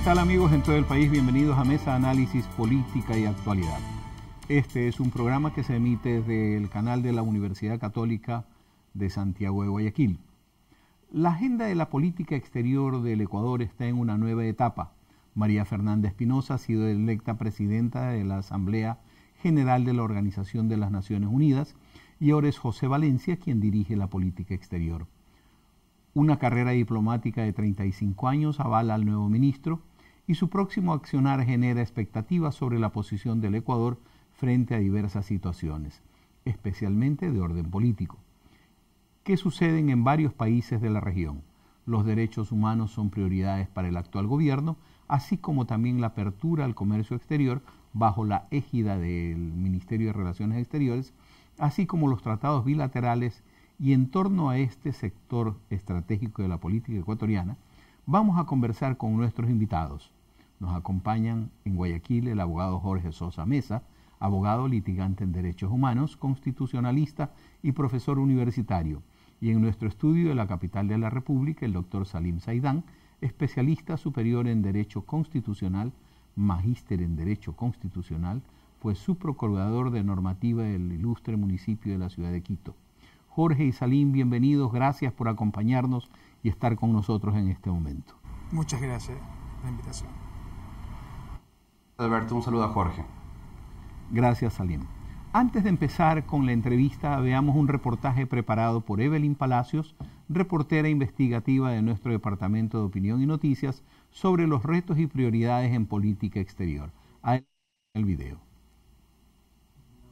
¿Qué tal amigos en todo el país? Bienvenidos a Mesa Análisis Política y Actualidad. Este es un programa que se emite desde el canal de la Universidad Católica de Santiago de Guayaquil. La agenda de la política exterior del Ecuador está en una nueva etapa. María Fernanda Espinosa ha sido electa presidenta de la Asamblea General de la Organización de las Naciones Unidas y ahora es José Valencia quien dirige la política exterior. Una carrera diplomática de 35 años avala al nuevo ministro, y su próximo accionar genera expectativas sobre la posición del Ecuador frente a diversas situaciones, especialmente de orden político, que suceden en varios países de la región. Los derechos humanos son prioridades para el actual gobierno, así como también la apertura al comercio exterior bajo la égida del Ministerio de Relaciones Exteriores, así como los tratados bilaterales y en torno a este sector estratégico de la política ecuatoriana, vamos a conversar con nuestros invitados. Nos acompañan en Guayaquil el abogado Jorge Sosa Mesa, abogado litigante en derechos humanos, constitucionalista y profesor universitario. Y en nuestro estudio de la capital de la República, el doctor Salim Zaidán, especialista superior en Derecho Constitucional, magíster en Derecho Constitucional, fue subprocurador de normativa del ilustre municipio de la ciudad de Quito. Jorge y Salim, bienvenidos, gracias por acompañarnos y estar con nosotros en este momento. Muchas gracias por la invitación. Alberto, un saludo a Jorge. Gracias, Salim. Antes de empezar con la entrevista, veamos un reportaje preparado por Evelyn Palacios, reportera investigativa de nuestro Departamento de Opinión y Noticias, sobre los retos y prioridades en política exterior. Adelante el video.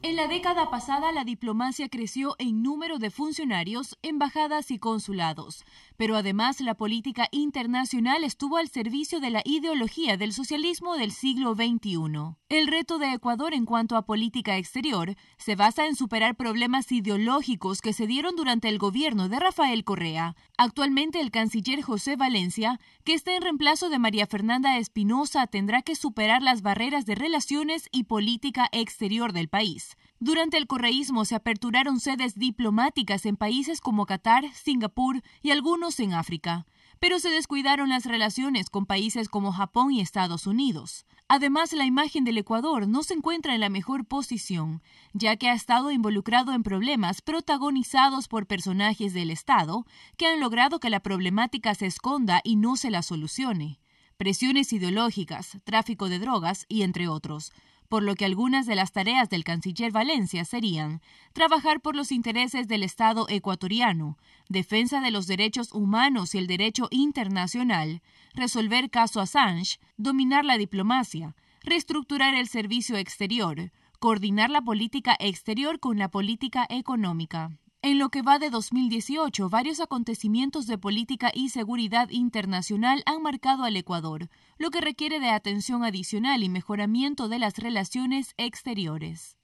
En la década pasada, la diplomacia creció en número de funcionarios, embajadas y consulados, pero además la política internacional estuvo al servicio de la ideología del socialismo del siglo XXI. El reto de Ecuador en cuanto a política exterior se basa en superar problemas ideológicos que se dieron durante el gobierno de Rafael Correa, actualmente el canciller José Valencia, que está en reemplazo de María Fernanda Espinosa, tendrá que superar las barreras de relaciones y política exterior del país. Durante el correísmo se aperturaron sedes diplomáticas en países como Qatar, Singapur y algunos en África, pero se descuidaron las relaciones con países como Japón y Estados Unidos. Además, la imagen del Ecuador no se encuentra en la mejor posición, ya que ha estado involucrado en problemas protagonizados por personajes del Estado que han logrado que la problemática se esconda y no se la solucione. Presiones ideológicas, tráfico de drogas y entre otros por lo que algunas de las tareas del canciller Valencia serían trabajar por los intereses del Estado ecuatoriano, defensa de los derechos humanos y el derecho internacional, resolver caso Assange, dominar la diplomacia, reestructurar el servicio exterior, coordinar la política exterior con la política económica. En lo que va de 2018, varios acontecimientos de política y seguridad internacional han marcado al Ecuador, lo que requiere de atención adicional y mejoramiento de las relaciones exteriores.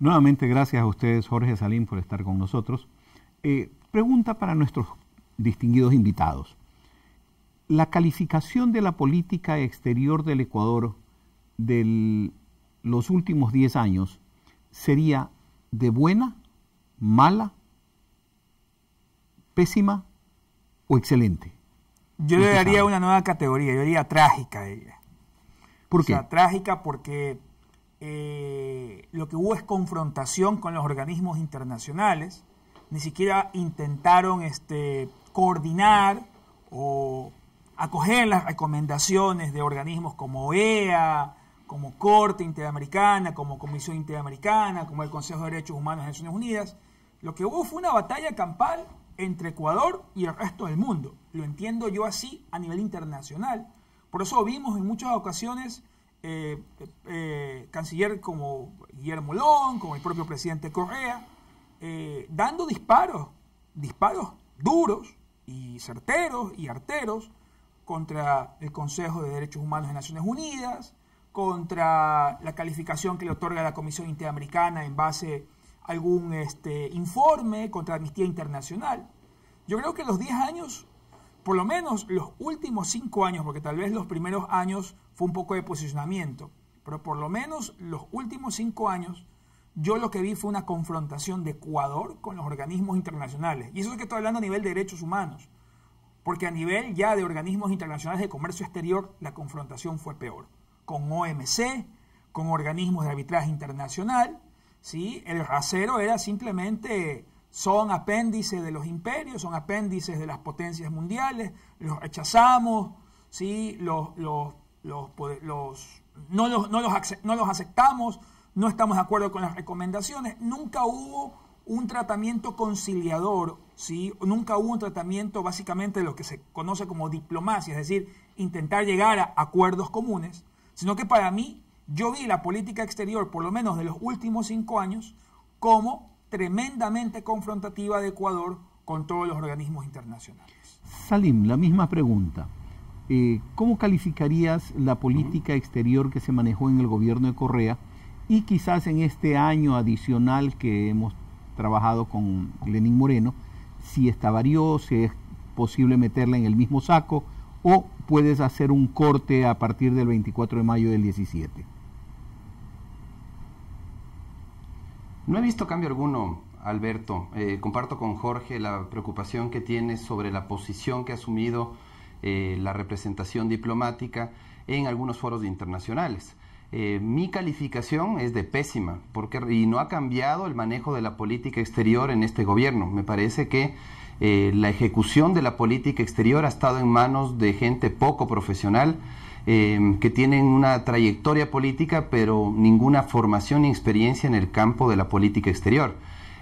Nuevamente, gracias a ustedes, Jorge Salín, por estar con nosotros. Eh, pregunta para nuestros distinguidos invitados. La calificación de la política exterior del Ecuador de los últimos 10 años sería de buena, mala, pésima o excelente. Yo le daría una nueva categoría, yo diría trágica. Ella. ¿Por qué? trágica porque eh, lo que hubo es confrontación con los organismos internacionales, ni siquiera intentaron este, coordinar o acoger las recomendaciones de organismos como OEA, como Corte Interamericana, como Comisión Interamericana, como el Consejo de Derechos Humanos de Naciones Unidas. Lo que hubo fue una batalla campal entre Ecuador y el resto del mundo. Lo entiendo yo así a nivel internacional. Por eso vimos en muchas ocasiones eh, eh, eh, canciller como Guillermo López, como el propio presidente Correa, dando disparos, disparos duros y certeros y arteros contra el Consejo de Derechos Humanos de Naciones Unidas, contra la calificación que le otorga la Comisión Interamericana en base a algún este, informe contra Amnistía Internacional. Yo creo que los 10 años, por lo menos los últimos 5 años, porque tal vez los primeros años fue un poco de posicionamiento, pero por lo menos los últimos 5 años, yo lo que vi fue una confrontación de Ecuador con los organismos internacionales. Y eso es que estoy hablando a nivel de derechos humanos, porque a nivel ya de organismos internacionales de comercio exterior, la confrontación fue peor con OMC, con organismos de arbitraje internacional. ¿sí? El acero era simplemente, son apéndices de los imperios, son apéndices de las potencias mundiales, los rechazamos, ¿sí? los, los, los no, los, aceptamos, no estamos de acuerdo con las recomendaciones. Nunca hubo un tratamiento conciliador, ¿sí? nunca hubo un tratamiento básicamente de lo que se conoce como diplomacia, es decir, intentar llegar a acuerdos comunes sino que para mí yo vi la política exterior, por lo menos de los últimos cinco años, como tremendamente confrontativa de Ecuador con todos los organismos internacionales. Salim, la misma pregunta. Eh, ¿Cómo calificarías la política exterior que se manejó en el gobierno de Correa y quizás en este año adicional que hemos trabajado con Lenín Moreno, si está varió, si es posible meterla en el mismo saco o puedes hacer un corte a partir del 24 de mayo del 17. No he visto cambio alguno, Alberto. Eh, comparto con Jorge la preocupación que tiene sobre la posición que ha asumido eh, la representación diplomática en algunos foros internacionales. Eh, mi calificación es de pésima porque, y no ha cambiado el manejo de la política exterior en este gobierno. Me parece que eh, la ejecución de la política exterior ha estado en manos de gente poco profesional, eh, que tienen una trayectoria política, pero ninguna formación ni experiencia en el campo de la política exterior.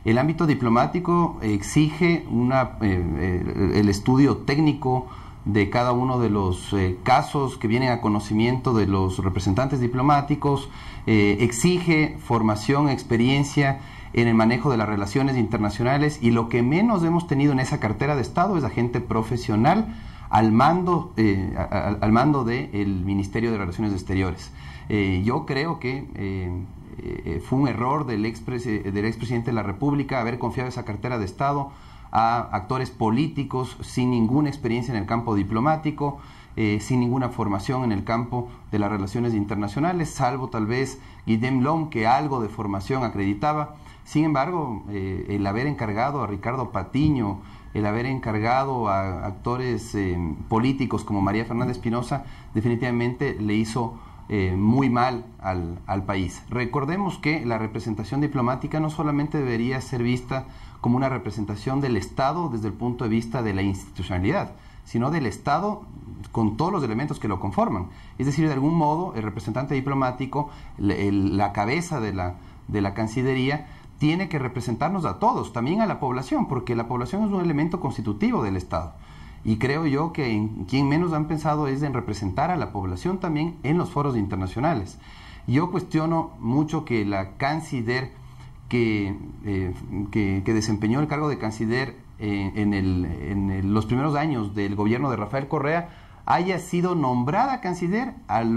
El ámbito diplomático exige una, eh, el estudio técnico de cada uno de los casos que vienen a conocimiento de los representantes diplomáticos, exige formación, experiencia en el manejo de las relaciones internacionales y lo que menos hemos tenido en esa cartera de Estado es agente profesional al mando, eh, al, mando del Ministerio de Relaciones Exteriores. Eh, yo creo que eh, fue un error del, ex, del expresidente de la República haber confiado esa cartera de Estado a actores políticos sin ninguna experiencia en el campo diplomático, sin ninguna formación en el campo de las relaciones internacionales, salvo tal vez Guillem Long, que algo de formación acreditaba. Sin embargo, eh, el haber encargado a Ricardo Patiño, el haber encargado a actores eh, políticos como María Fernanda Espinosa, definitivamente le hizo eh, muy mal al, país. Recordemos que la representación diplomática no solamente debería ser vista como una representación del Estado desde el punto de vista de la institucionalidad, sino del Estado con todos los elementos que lo conforman. Es decir, de algún modo, el representante diplomático, la cabeza de la, de la Cancillería, tiene que representarnos a todos, también a la población, porque la población es un elemento constitutivo del Estado. Y creo yo que quien menos han pensado es en representar a la población también en los foros internacionales. Yo cuestiono mucho que la canciller que, eh, que, desempeñó el cargo de canciller eh, en, los primeros años del gobierno de Rafael Correa haya sido nombrada canciller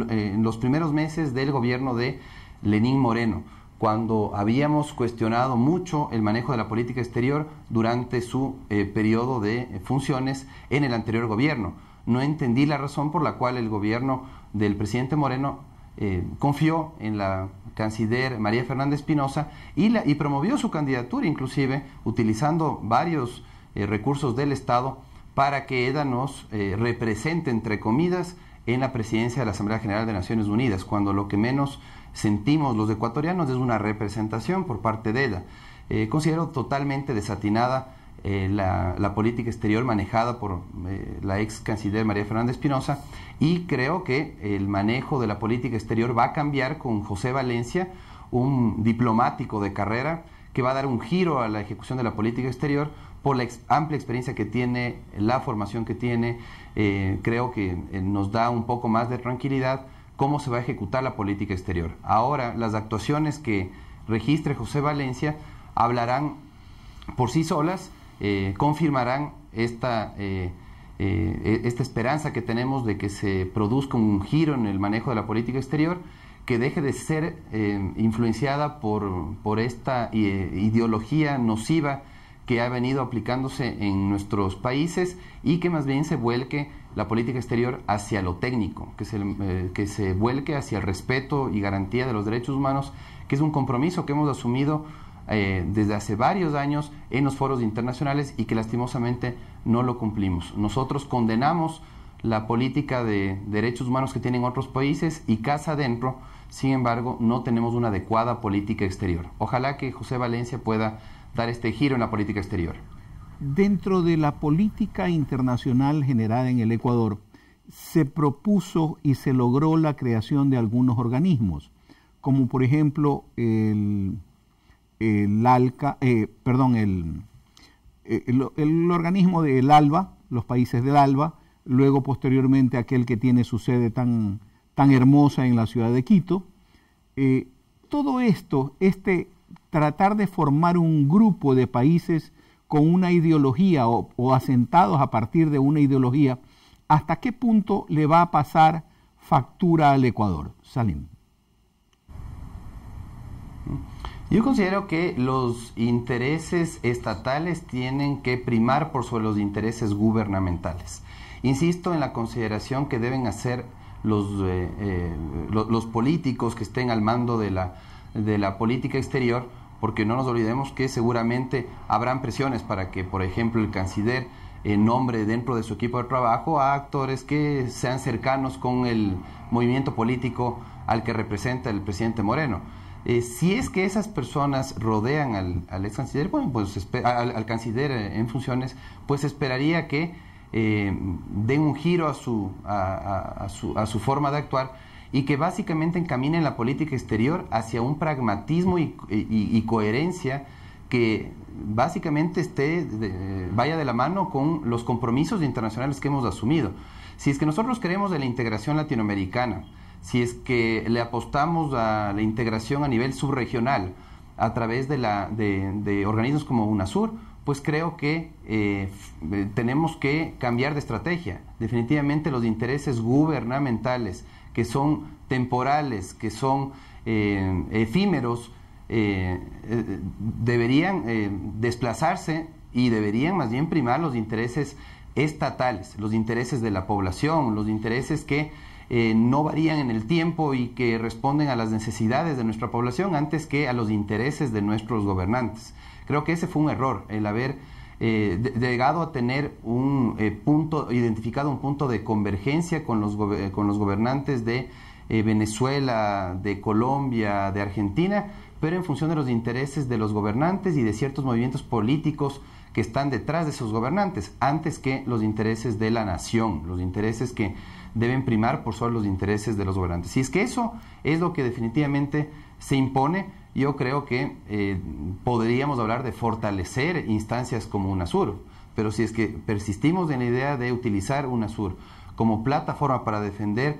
eh, en los primeros meses del gobierno de Lenín Moreno cuando habíamos cuestionado mucho el manejo de la política exterior durante su eh, periodo de funciones en el anterior gobierno. No entendí la razón por la cual el gobierno del presidente Moreno eh, confió en la canciller María Fernández Pinoza y, y promovió su candidatura, inclusive utilizando varios eh, recursos del Estado para que Eda nos represente, entre comidas, en la presidencia de la Asamblea General de Naciones Unidas, cuando lo que menos sentimos los ecuatorianos es una representación por parte de ella. Eh, considero totalmente desatinada eh, la, política exterior manejada por eh, la ex canciller María Fernanda Espinosa y creo que el manejo de la política exterior va a cambiar con José Valencia, un diplomático de carrera que va a dar un giro a la ejecución de la política exterior por la amplia experiencia que tiene, la formación que tiene, creo que nos da un poco más de tranquilidad cómo se va a ejecutar la política exterior. Ahora, las actuaciones que registre José Valencia hablarán por sí solas, eh, confirmarán esta, eh, eh, e-, esta esperanza que tenemos de que se produzca un giro en el manejo de la política exterior que deje de ser influenciada por, por esta ideología nociva que ha venido aplicándose en nuestros países y que más bien se vuelque la política exterior hacia lo técnico, eh, que se, vuelque hacia el respeto y garantía de los derechos humanos, que es un compromiso que hemos asumido eh, desde hace varios años en los foros internacionales y que lastimosamente no lo cumplimos. Nosotros condenamos la política de derechos humanos que tienen otros países y casa adentro, sin embargo, no tenemos una adecuada política exterior. Ojalá que José Valencia pueda dar este giro en la política exterior dentro de la política internacional generada en el Ecuador, se propuso y se logró la creación de algunos organismos, como por ejemplo el, ALCA, eh, perdón, eh, el, el, organismo del ALBA, los países del ALBA, luego posteriormente aquel que tiene su sede tan, tan hermosa en la ciudad de Quito. Eh, todo esto, este tratar de formar un grupo de países con una ideología o, asentados a partir de una ideología, ¿hasta qué punto le va a pasar factura al Ecuador? Salim. Yo considero que los intereses estatales tienen que primar por sobre los intereses gubernamentales. Insisto en la consideración que deben hacer los, eh, eh, políticos que estén al mando de la política exterior porque no nos olvidemos que seguramente habrán presiones para que, por ejemplo, el canciller nombre dentro de su equipo de trabajo a actores que sean cercanos con el movimiento político al que representa el presidente Moreno. Eh, si es que esas personas rodean al, ex canciller, bueno, pues al, canciller eh, en funciones, pues esperaría que eh, den un giro a su, su, a su forma de actuar y que básicamente encaminen la política exterior hacia un pragmatismo y, coherencia que básicamente esté, vaya de la mano con los compromisos internacionales que hemos asumido. Si es que nosotros creemos en la integración latinoamericana, si es que le apostamos a la integración a nivel subregional a través de, la, organismos como UNASUR, pues creo que eh, eh, tenemos que cambiar de estrategia. Definitivamente los intereses gubernamentales que son temporales, que son eh, efímeros, eh, eh, deberían desplazarse y deberían más bien primar los intereses estatales, los intereses de la población, los intereses que no varían en el tiempo y que responden a las necesidades de nuestra población antes que a los intereses de nuestros gobernantes. Creo que ese fue un error, el haber eh, a tener un eh, punto, identificado un punto de convergencia con los, con los gobernantes de eh, Venezuela, de Colombia, de Argentina, pero en función de los intereses de los gobernantes y de ciertos movimientos políticos que están detrás de esos gobernantes, antes que los intereses de la nación, los intereses que deben primar por sobre los intereses de los gobernantes. Y es que eso es lo que definitivamente se impone yo creo que eh, podríamos hablar de fortalecer instancias como UNASUR, pero si es que persistimos en la idea de utilizar UNASUR como plataforma para defender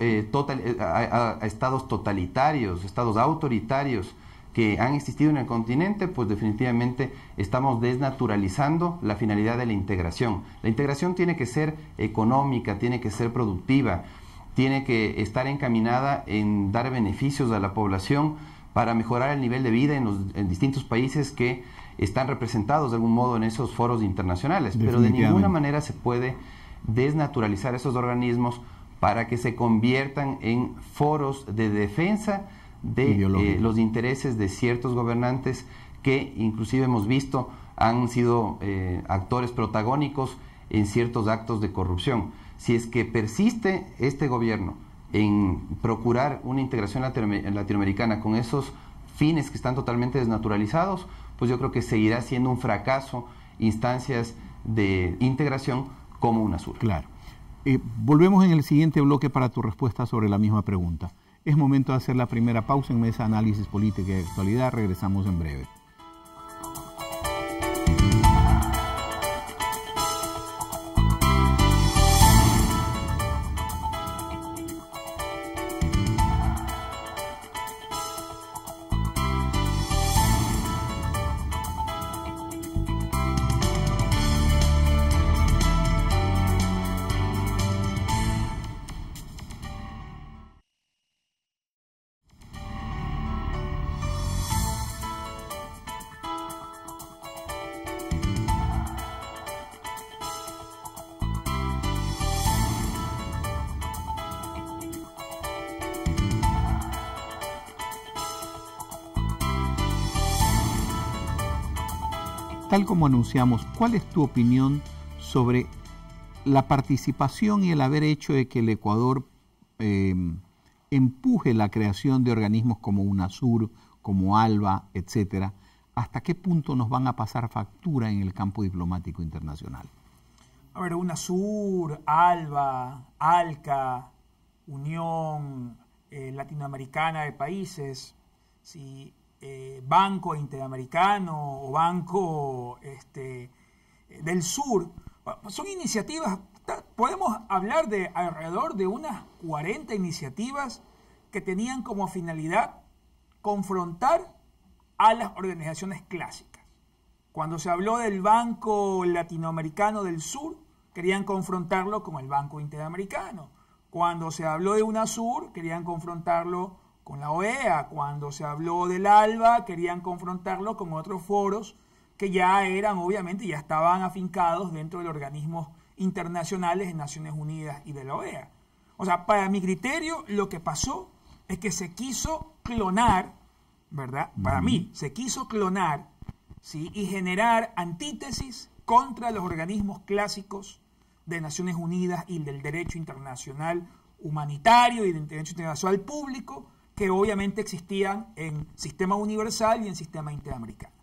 eh, eh, a estados totalitarios, estados autoritarios, que han existido en el continente, pues definitivamente estamos desnaturalizando la finalidad de la integración. La integración tiene que ser económica, tiene que ser productiva, tiene que estar encaminada en dar beneficios a la población para mejorar el nivel de vida en, los, distintos países que están representados de algún modo en esos foros internacionales. Pero de ninguna manera se puede desnaturalizar esos organismos para que se conviertan en foros de defensa de eh, los intereses de ciertos gobernantes que inclusive hemos visto han sido eh, actores protagónicos en ciertos actos de corrupción. Si es que persiste este gobierno en procurar una integración latinoamericana con esos fines que están totalmente desnaturalizados, pues yo creo que seguirá siendo un fracaso instancias de integración como sur. Claro. Eh, volvemos en el siguiente bloque para tu respuesta sobre la misma pregunta. Es momento de hacer la primera pausa en Mesa Análisis Política y Actualidad. Regresamos en breve. Tal como anunciamos, ¿cuál es tu opinión sobre la participación y el haber hecho de que el Ecuador eh, empuje la creación de organismos como UNASUR, como ALBA, etcétera? ¿Hasta qué punto nos van a pasar factura en el campo diplomático internacional? A ver, UNASUR, ALBA, ALCA, Unión eh, Latinoamericana de Países, ¿sí? Eh, banco Interamericano o Banco este, del Sur. Son iniciativas, podemos hablar de alrededor de unas 40 iniciativas que tenían como finalidad confrontar a las organizaciones clásicas. Cuando se habló del Banco Latinoamericano del Sur, querían confrontarlo con el Banco Interamericano. Cuando se habló de UNASUR, querían confrontarlo con la OEA. Cuando se habló del ALBA, querían confrontarlo con otros foros que ya eran, obviamente, ya estaban afincados dentro de los organismos internacionales de Naciones Unidas y de la OEA. O sea, para mi criterio, lo que pasó es que se quiso clonar, ¿verdad? Para mí, se quiso clonar, ¿sí? Y generar antítesis contra los organismos clásicos de Naciones Unidas y del derecho internacional humanitario y del derecho internacional público, que obviamente existían en sistema universal y en sistema interamericano.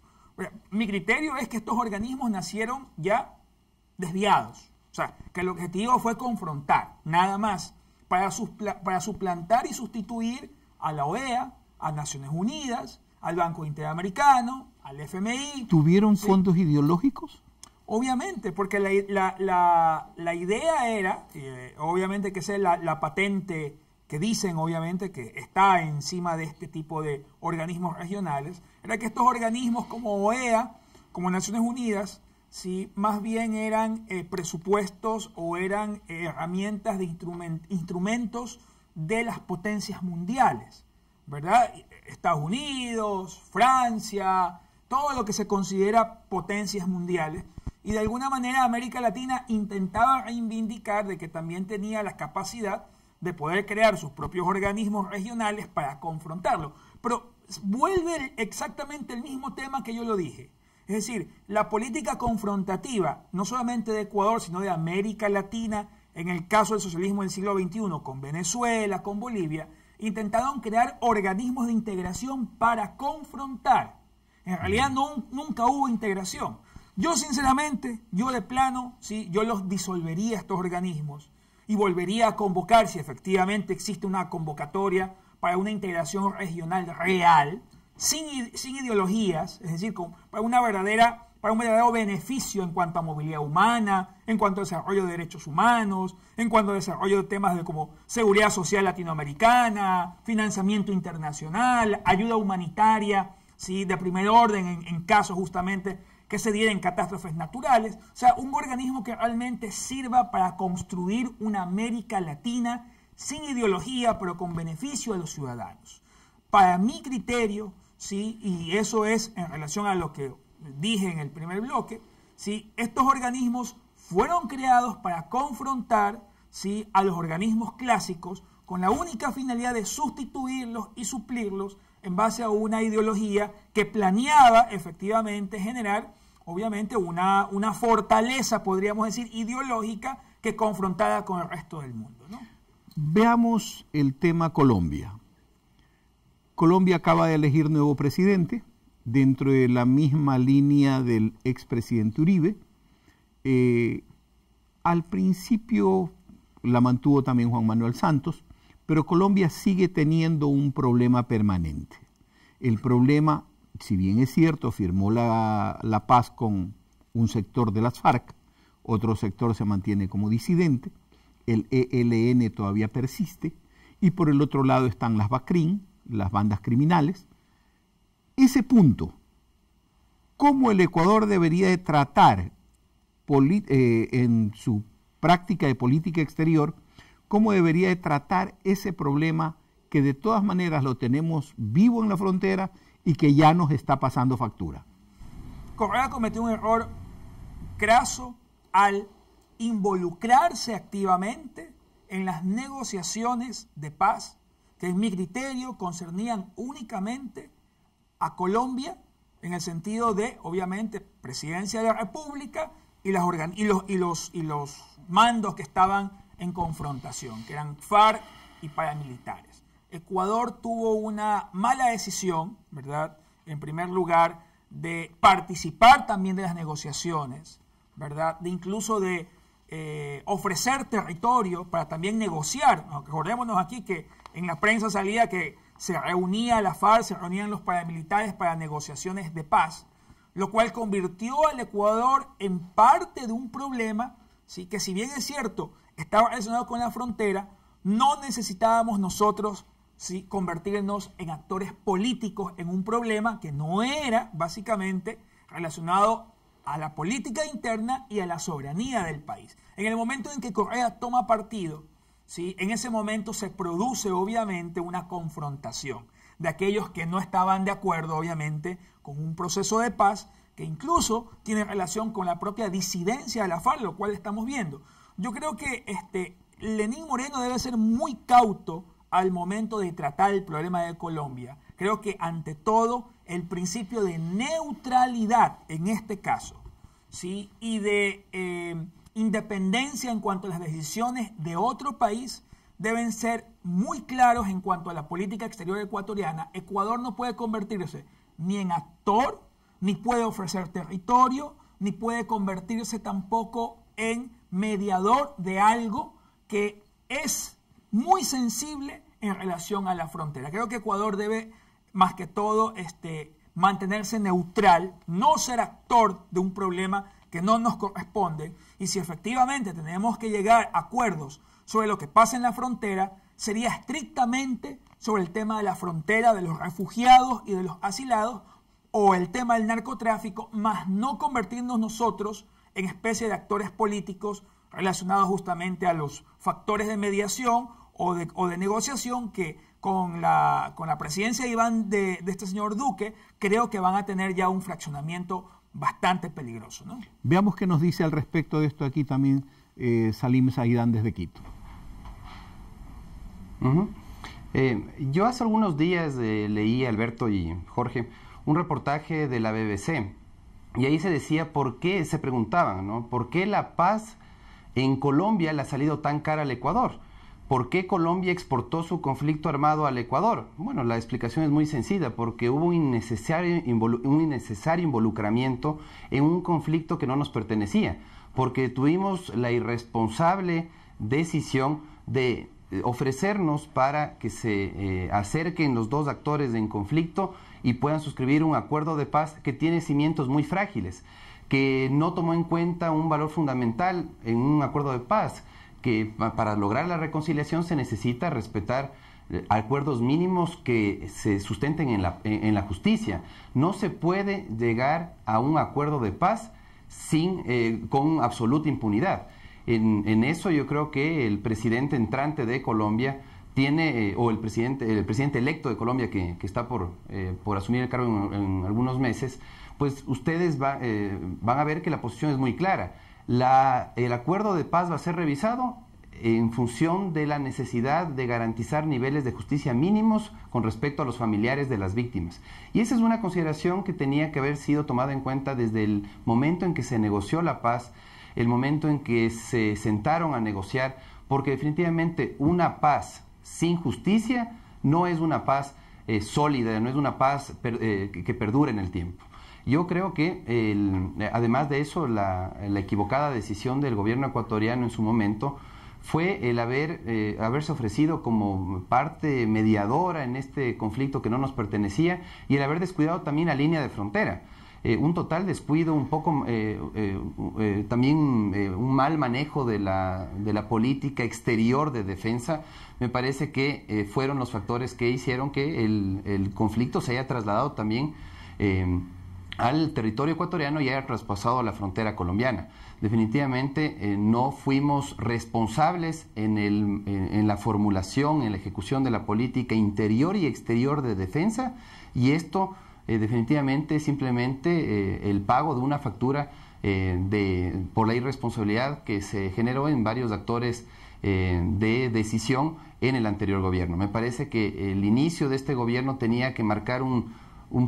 Mi criterio es que estos organismos nacieron ya desviados, o sea, que el objetivo fue confrontar, nada más, para, suplantar y sustituir a la OEA, a Naciones Unidas, al Banco Interamericano, al FMI. ¿Tuvieron fondos ideológicos? Obviamente, porque la, idea era, eh, obviamente que esa es la, patente que dicen obviamente que está encima de este tipo de organismos regionales, era que estos organismos como OEA, como Naciones Unidas, más bien eran eh, presupuestos o eran eh, herramientas de instrumentos de las potencias mundiales, ¿verdad? Eh, Estados Unidos, Francia, todo lo que se considera potencias mundiales. Y de alguna manera América Latina intentaba reivindicar de que también tenía la capacidad de poder crear sus propios organismos regionales para confrontarlo. Pero vuelve exactamente el mismo tema que yo lo dije. Es decir, la política confrontativa, no solamente de Ecuador, sino de América Latina, en el caso del socialismo del siglo XXI, con Venezuela, con Bolivia, intentaron crear organismos de integración para confrontar. En realidad no, nunca hubo integración. Yo sinceramente, yo de plano, sí, yo los disolvería estos organismos y volvería a convocar si efectivamente existe una convocatoria para una integración regional real, sin, ideologías, es decir, para, una verdadera, para un verdadero beneficio en cuanto a movilidad humana, en cuanto a desarrollo de derechos humanos, en cuanto a desarrollo de temas de como seguridad social latinoamericana, financiamiento internacional, ayuda humanitaria, ¿sí? de primer orden en, en casos justamente que se diera catástrofes naturales, o sea, un organismo que realmente sirva para construir una América Latina sin ideología, pero con beneficio a los ciudadanos. Para mi criterio, ¿sí? y eso es en relación a lo que dije en el primer bloque, ¿sí? estos organismos fueron creados para confrontar ¿sí? a los organismos clásicos con la única finalidad de sustituirlos y suplirlos en base a una ideología que planeaba efectivamente generar obviamente una, una fortaleza, podríamos decir, ideológica que confrontada con el resto del mundo. Veamos el tema Colombia. Colombia acaba de elegir nuevo presidente dentro de la misma línea del expresidente Uribe. Eh, al principio la mantuvo también Juan Manuel Santos, pero Colombia sigue teniendo un problema permanente, el problema si bien es cierto, firmó la, paz con un sector de las FARC, otro sector se mantiene como disidente, el ELN todavía persiste, y por el otro lado están las BACRIN, las bandas criminales. Ese punto, ¿cómo el Ecuador debería de tratar eh, en su práctica de política exterior, cómo debería de tratar ese problema que de todas maneras lo tenemos vivo en la frontera y que ya nos está pasando factura. Correa cometió un error craso al involucrarse activamente en las negociaciones de paz que en mi criterio concernían únicamente a Colombia en el sentido de, obviamente, presidencia de la República y, los, y los mandos que estaban en confrontación, que eran FARC y paramilitares. Ecuador tuvo una mala decisión, ¿verdad? En primer lugar, de participar también de las negociaciones, ¿verdad? De incluso de eh, ofrecer territorio para también negociar. Recordémonos aquí que en la prensa salía que se reunía la FARC, se reunían los paramilitares para negociaciones de paz, lo cual convirtió al Ecuador en parte de un problema, ¿sí? que si bien es cierto, estaba relacionado con la frontera, no necesitábamos nosotros convertirnos en actores políticos en un problema que no era básicamente relacionado a la política interna y a la soberanía del país. En el momento en que Correa toma partido, en ese momento se produce obviamente una confrontación de aquellos que no estaban de acuerdo obviamente con un proceso de paz que incluso tiene relación con la propia disidencia de la FARC, lo cual estamos viendo. Yo creo que este, Lenín Moreno debe ser muy cauto al momento de tratar el problema de Colombia. Creo que ante todo el principio de neutralidad en este caso, ¿sí? Y de eh, independencia en cuanto a las decisiones de otro país deben ser muy claros en cuanto a la política exterior ecuatoriana. Ecuador no puede convertirse ni en actor, ni puede ofrecer territorio, ni puede convertirse tampoco en mediador de algo que es muy sensible en relación a la frontera. Creo que Ecuador debe, más que todo, este, mantenerse neutral, no ser actor de un problema que no nos corresponde. Y si efectivamente tenemos que llegar a acuerdos sobre lo que pasa en la frontera, sería estrictamente sobre el tema de la frontera, de los refugiados y de los asilados, o el tema del narcotráfico, más no convertirnos nosotros en especie de actores políticos relacionados justamente a los factores de mediación o de, negociación que con la, con la presidencia de Iván de, este señor Duque, creo que van a tener ya un fraccionamiento bastante peligroso. ¿no? Veamos qué nos dice al respecto de esto aquí también eh, Salim Saidán desde Quito. Eh, yo hace algunos días eh, leí, Alberto y Jorge, un reportaje de la BBC y ahí se decía por qué, se preguntaban, ¿no? ¿Por qué la paz en Colombia le ha salido tan cara al Ecuador? ¿Por qué Colombia exportó su conflicto armado al Ecuador? Bueno, la explicación es muy sencilla, porque hubo un innecesario, involucramiento en un conflicto que no nos pertenecía, porque tuvimos la irresponsable decisión de eh, ofrecernos para que se eh, acerquen los dos actores en conflicto y puedan suscribir un acuerdo de paz que tiene cimientos muy frágiles, que no tomó en cuenta un valor fundamental en un acuerdo de paz, que para lograr la reconciliación se necesita respetar eh, acuerdos mínimos que se sustenten en la, justicia. No se puede llegar a un acuerdo de paz sin, eh, con absoluta impunidad. En, eso yo creo que el presidente entrante de Colombia tiene, eh, o el presidente, el presidente electo de Colombia que, está por, por asumir el cargo en, algunos meses, pues ustedes van a ver que la posición es muy clara el acuerdo de paz va a ser revisado en función de la necesidad de garantizar niveles de justicia mínimos con respecto a los familiares de las víctimas. Y esa es una consideración que tenía que haber sido tomada en cuenta desde el momento en que se negoció la paz, el momento en que se sentaron a negociar, porque definitivamente una paz sin justicia no es una paz eh, sólida, no es una paz eh, que perdure en el tiempo. Yo creo que, además de eso, la, equivocada decisión del gobierno ecuatoriano en su momento fue el haber, eh, haberse ofrecido como parte mediadora en este conflicto que no nos pertenecía y el haber descuidado también la línea de frontera. Eh, un total descuido, un poco eh, también un mal manejo de la, de la, política exterior de defensa, me parece que fueron los factores que hicieron que el conflicto se haya trasladado también al territorio ecuatoriano y haya traspasado la frontera colombiana. Definitivamente eh, no fuimos responsables en, la formulación, en la ejecución de la política interior y exterior de defensa y esto eh, definitivamente es simplemente eh, el pago de una factura de, por la irresponsabilidad que se generó en varios actores de decisión en el anterior gobierno. Me parece que el inicio de este gobierno tenía que marcar un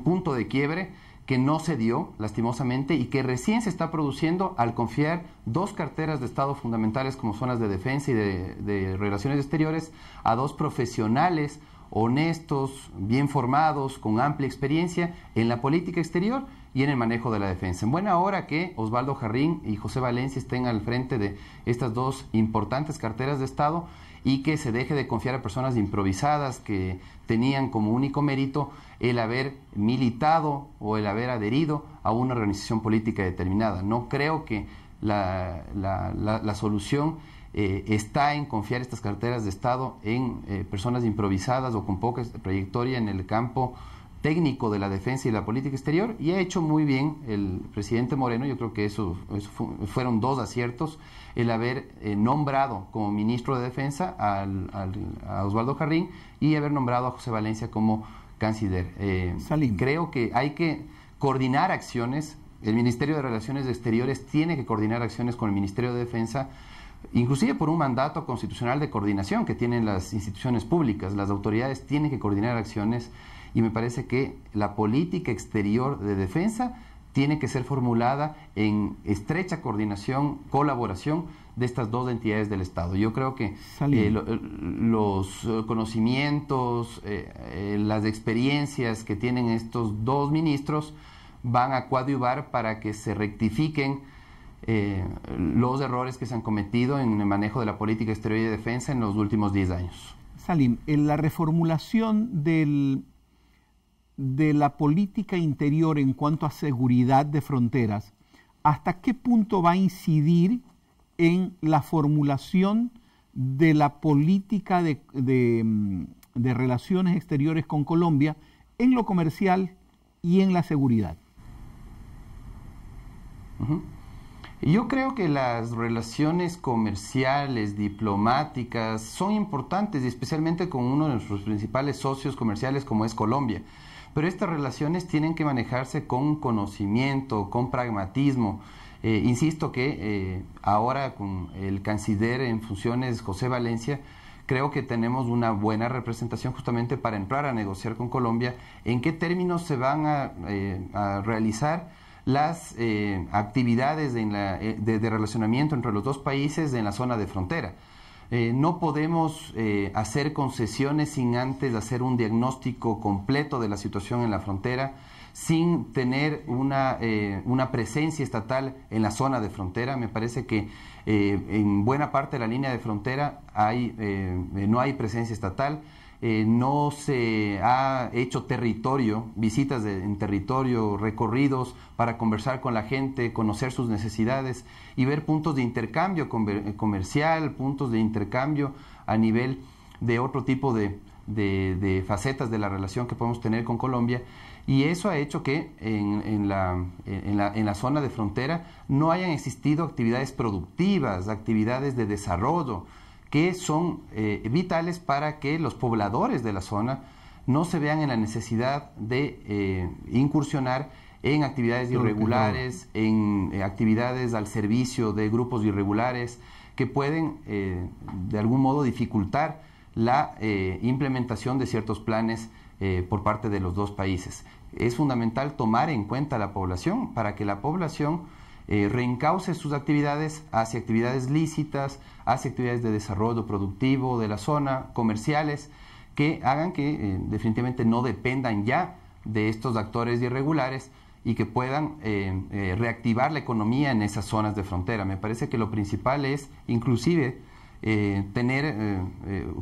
punto de quiebre que no se dio, lastimosamente, y que recién se está produciendo al confiar dos carteras de Estado fundamentales como zonas de defensa y de, de relaciones exteriores a dos profesionales honestos, bien formados, con amplia experiencia en la política exterior y en el manejo de la defensa. En buena hora que Osvaldo Jarrín y José Valencia estén al frente de estas dos importantes carteras de Estado y que se deje de confiar a personas improvisadas que tenían como único mérito el haber militado o el haber adherido a una organización política determinada. No creo que la, solución eh, está en confiar estas carteras de Estado en eh, personas improvisadas o con poca trayectoria en el campo técnico de la defensa y la política exterior y ha hecho muy bien el presidente Moreno, yo creo que eso, fueron dos aciertos el haber eh, nombrado como ministro de Defensa a Osvaldo Jarrín y haber nombrado a José Valencia como canciller. Eh, creo que hay que coordinar acciones. El Ministerio de Relaciones Exteriores tiene que coordinar acciones con el Ministerio de Defensa inclusive por un mandato constitucional de coordinación que tienen las instituciones públicas. Las autoridades tienen que coordinar acciones y me parece que la política exterior de defensa tiene que ser formulada en estrecha coordinación, colaboración de estas dos entidades del Estado. Yo creo que eh, los conocimientos, eh, eh, las experiencias que tienen estos dos ministros van a coadyuvar para que se rectifiquen los errores que se han cometido en el manejo de la política exterior y de defensa en los últimos 10 años. Salim, en la reformulación del de la política interior en cuanto a seguridad de fronteras, ¿hasta qué punto va a incidir en la formulación de la política de, mm, relaciones exteriores con Colombia en lo comercial y en la seguridad? Yo creo que las relaciones comerciales, diplomáticas, son importantes, especialmente con uno de nuestros principales socios comerciales como es Colombia. Pero estas relaciones tienen que manejarse con conocimiento, con pragmatismo. Eh, insisto que eh, ahora con el canciller en funciones José Valencia, creo que tenemos una buena representación justamente para entrar a negociar con Colombia en qué términos se van a, eh, realizar las actividades de, de, relacionamiento entre los dos países en la zona de frontera. Eh, no podemos eh, hacer concesiones sin antes hacer un diagnóstico completo de la situación en la frontera, sin tener una, eh, una presencia estatal en la zona de frontera. Me parece que en buena parte de la línea de frontera no hay presencia estatal eh, no se ha hecho territorio, visitas en territorio, recorridos para conversar con la gente, conocer sus necesidades y ver puntos de intercambio comercial, puntos de intercambio a nivel de otro tipo de, de, facetas de la relación que podemos tener con Colombia. Y eso ha hecho que en, la, en la zona de frontera no hayan existido actividades productivas, actividades de desarrollo, que son eh, vitales para que los pobladores de la zona no se vean en la necesidad de eh, incursionar en actividades irregulares, en eh, actividades al servicio de grupos irregulares que pueden de algún modo dificultar la implementación de ciertos planes por parte de los dos países. Es fundamental tomar en cuenta la población para que la población reencauce sus actividades hacia actividades lícitas, hace actividades de desarrollo productivo de la zona, comerciales, que hagan que eh, definitivamente no dependan ya de estos actores irregulares y que puedan eh, eh, reactivar la economía en esas zonas de frontera. Me parece que lo principal es inclusive tener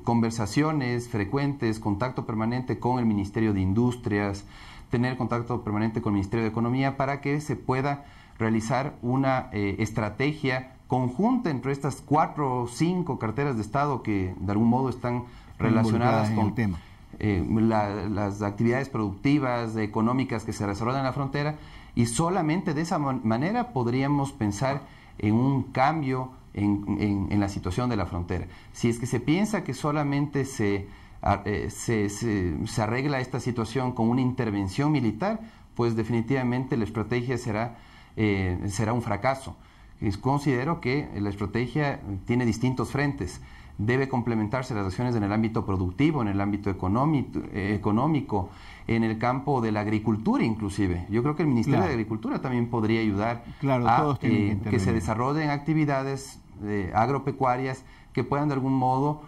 conversaciones frecuentes, contacto permanente con el Ministerio de Industrias, tener contacto permanente con el Ministerio de Economía para que se pueda realizar una estrategia conjunta entre estas cuatro o cinco carteras de Estado que de algún modo están relacionadas con el tema. Eh, las actividades productivas, económicas que se desarrollan en la frontera y solamente de esa manera podríamos pensar en un cambio en, la situación de la frontera. Si es que se piensa que solamente se, eh, se, arregla esta situación con una intervención militar, pues definitivamente la estrategia será eh, un fracaso considero que la estrategia tiene distintos frentes. Debe complementarse las acciones en el ámbito productivo, en el ámbito económico, eh, económico en el campo de la agricultura inclusive. Yo creo que el Ministerio de Agricultura también podría ayudar a eh, que, se desarrollen actividades eh, agropecuarias que puedan de algún modo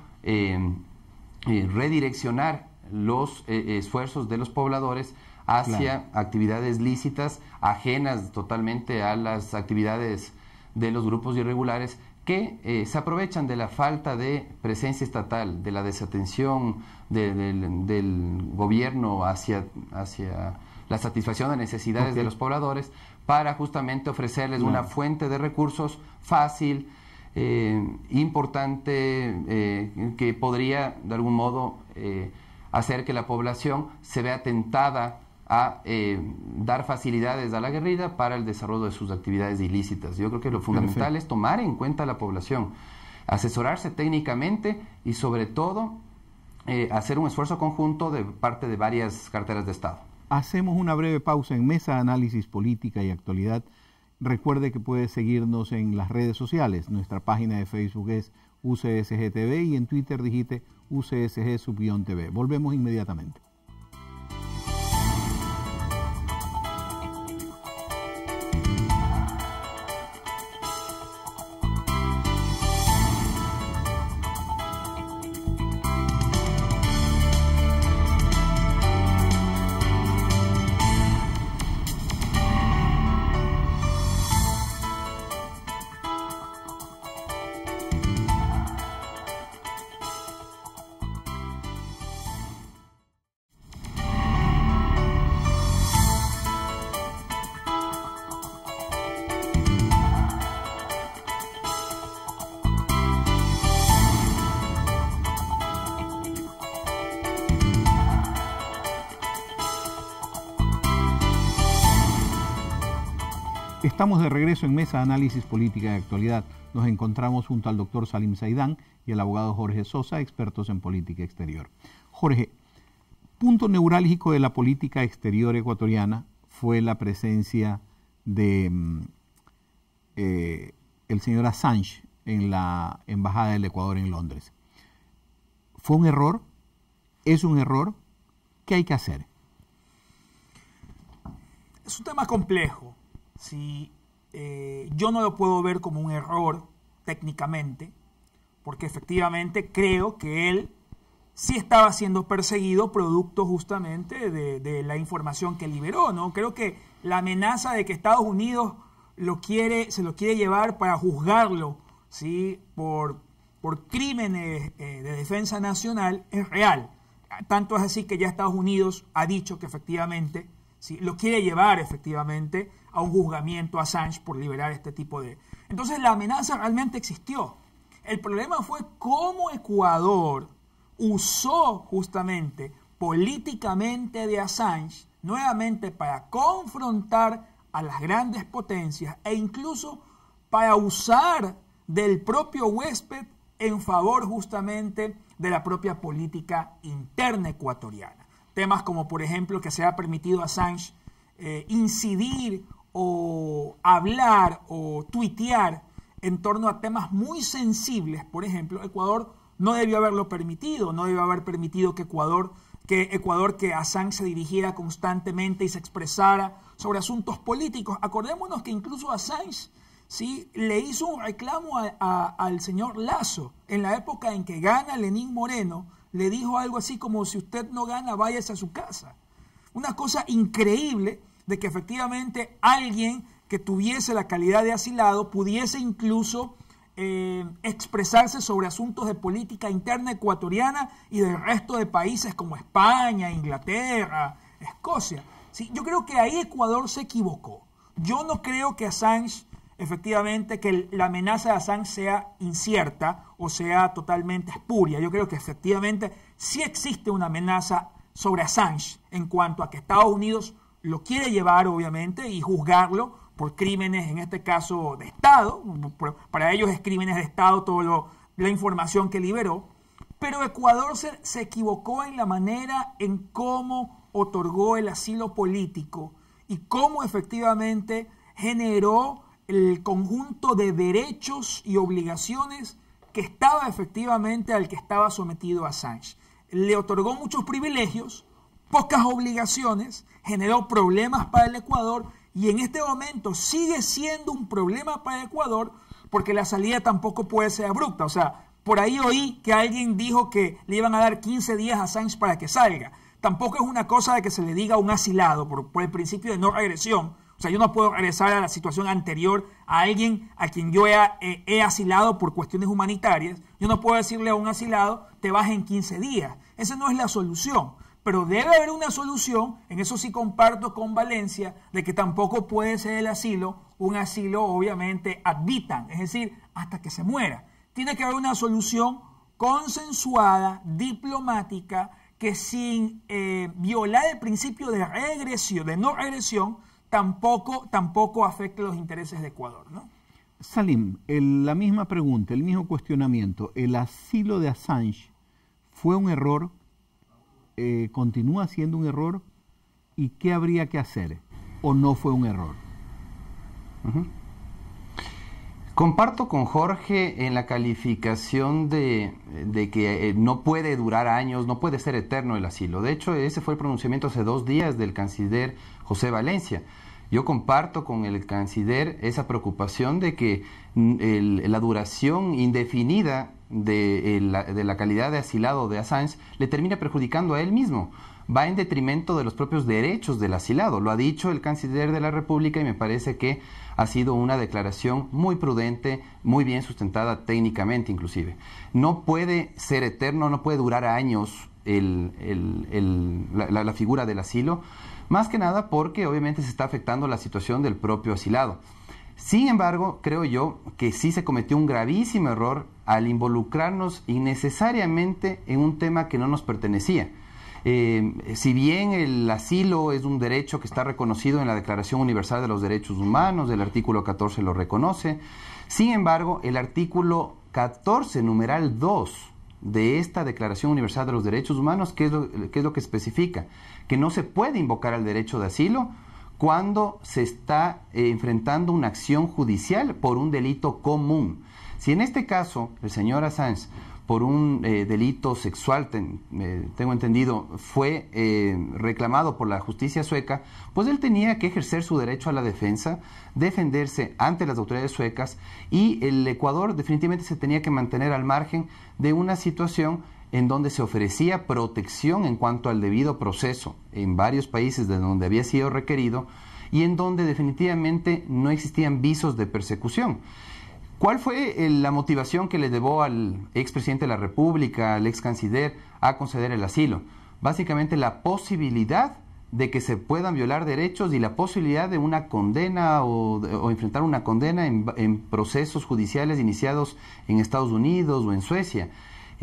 redireccionar los esfuerzos de los pobladores hacia actividades lícitas ajenas totalmente a las actividades de los grupos irregulares que eh, se aprovechan de la falta de presencia estatal, de la desatención del, gobierno hacia, hacia la satisfacción de necesidades de los pobladores para justamente ofrecerles una fuente de recursos fácil, eh, importante, eh, que podría de algún modo hacer que la población se vea tentada a eh, dar facilidades a la guerrilla para el desarrollo de sus actividades ilícitas. Yo creo que lo fundamental es tomar en cuenta a la población, asesorarse técnicamente y sobre todo eh, hacer un esfuerzo conjunto de parte de varias carteras de Estado. Hacemos una breve pausa en Mesa Análisis Política y Actualidad. Recuerde que puede seguirnos en las redes sociales. Nuestra página de Facebook es UCSGTV y en Twitter digite UCSG-TV. Volvemos inmediatamente. Estamos de regreso en Mesa de Análisis Política de Actualidad. Nos encontramos junto al doctor Salim Saidán y el abogado Jorge Sosa, expertos en política exterior. Jorge, punto neurálgico de la política exterior ecuatoriana fue la presencia de mm, eh, el señor Assange en la Embajada del Ecuador en Londres. ¿Fue un error? ¿Es un error? ¿Qué hay que hacer? Es un tema complejo si eh, yo no lo puedo ver como un error técnicamente, porque efectivamente creo que él sí estaba siendo perseguido producto justamente de, la información que liberó, ¿no? Creo que la amenaza de que Estados Unidos lo quiere, se lo quiere llevar para juzgarlo, ¿sí? Por, crímenes eh, de defensa nacional es real. Tanto es así que ya Estados Unidos ha dicho que efectivamente, Lo quiere llevar efectivamente a un juzgamiento a Assange por liberar este tipo de... Entonces la amenaza realmente existió. El problema fue cómo Ecuador usó justamente políticamente de Assange nuevamente para confrontar a las grandes potencias e incluso para usar del propio huésped en favor justamente de la propia política interna ecuatoriana. Temas como por ejemplo que se ha permitido a Assange eh, incidir o hablar o tuitear en torno a temas muy sensibles. Por ejemplo, Ecuador no debió haberlo permitido, no debió haber permitido que Ecuador que Ecuador, que Assange se dirigiera constantemente y se expresara sobre asuntos políticos. Acordémonos que incluso Assange ¿sí? le hizo un reclamo al señor Lazo en la época en que gana Lenín Moreno, le dijo algo así como si usted no gana, váyase a su casa. Una cosa increíble de que efectivamente alguien que tuviese la calidad de asilado pudiese incluso eh, expresarse sobre asuntos de política interna ecuatoriana y del resto de países como España, Inglaterra, Escocia. Sí, yo creo que ahí Ecuador se equivocó. Yo no creo que Assange, efectivamente, que la amenaza de Assange sea incierta o sea totalmente espuria. Yo creo que efectivamente sí existe una amenaza sobre Assange en cuanto a que Estados Unidos lo quiere llevar, obviamente, y juzgarlo por crímenes, en este caso, de Estado. Para ellos es crímenes de Estado toda la información que liberó. Pero Ecuador se, equivocó en la manera en cómo otorgó el asilo político y cómo efectivamente generó el conjunto de derechos y obligaciones que estaba efectivamente al que estaba sometido Assange. Le otorgó muchos privilegios, pocas obligaciones, generó problemas para el Ecuador y en este momento sigue siendo un problema para el Ecuador porque la salida tampoco puede ser abrupta. O sea, por ahí oí que alguien dijo que le iban a dar 15 días a Sainz para que salga. Tampoco es una cosa de que se le diga a un asilado por, el principio de no regresión. O sea, yo no puedo regresar a la situación anterior a alguien a quien yo he, he, asilado por cuestiones humanitarias. Yo no puedo decirle a un asilado, te vas en 15 días. Esa no es la solución pero debe haber una solución, en eso sí comparto con Valencia, de que tampoco puede ser el asilo un asilo obviamente ad vitam, es decir, hasta que se muera. Tiene que haber una solución consensuada, diplomática, que sin eh, violar el principio de regresión, de no regresión, tampoco, tampoco afecte los intereses de Ecuador. ¿no? Salim, la misma pregunta, el mismo cuestionamiento, ¿el asilo de Assange fue un error eh, continúa siendo un error y qué habría que hacer o no fue un error. Comparto con Jorge en la calificación de, que eh, no puede durar años, no puede ser eterno el asilo. De hecho, ese fue el pronunciamiento hace dos días del canciller José Valencia. Yo comparto con el canciller esa preocupación de que mm, la duración indefinida eh, de, la, calidad de asilado de Assange le termina perjudicando a él mismo va en detrimento de los propios derechos del asilado. Lo ha dicho el canciller de la República y me parece que ha sido una declaración muy prudente, muy bien sustentada técnicamente inclusive. No puede ser eterno, no puede durar años la, la figura del asilo, más que nada porque obviamente se está afectando la situación del propio asilado. Sin embargo, creo yo que sí se cometió un gravísimo error al involucrarnos innecesariamente en un tema que no nos pertenecía. Eh, si bien el asilo es un derecho que está reconocido en la Declaración Universal de los Derechos Humanos, el artículo 14 lo reconoce, sin embargo, el artículo 14, numeral 2 de esta Declaración Universal de los Derechos Humanos, ¿qué es lo, es lo que especifica? Que no se puede invocar al derecho de asilo cuando se está eh, enfrentando una acción judicial por un delito común. Si en este caso el señor Assange por un eh, delito sexual, tengo entendido, fue eh, reclamado por la justicia sueca, pues él tenía que ejercer su derecho a la defensa, defenderse ante las autoridades suecas y el Ecuador definitivamente se tenía que mantener al margen de una situación en donde se ofrecía protección en cuanto al debido proceso en varios países de donde había sido requerido y en donde definitivamente no existían visos de persecución. ¿Cuál fue eh, la motivación que le llevó al ex presidente de la República, al ex canciller, a conceder el asilo? Básicamente la posibilidad de que se puedan violar derechos y la posibilidad de una condena o, enfrentar una condena en procesos judiciales iniciados en Estados Unidos o en Suecia.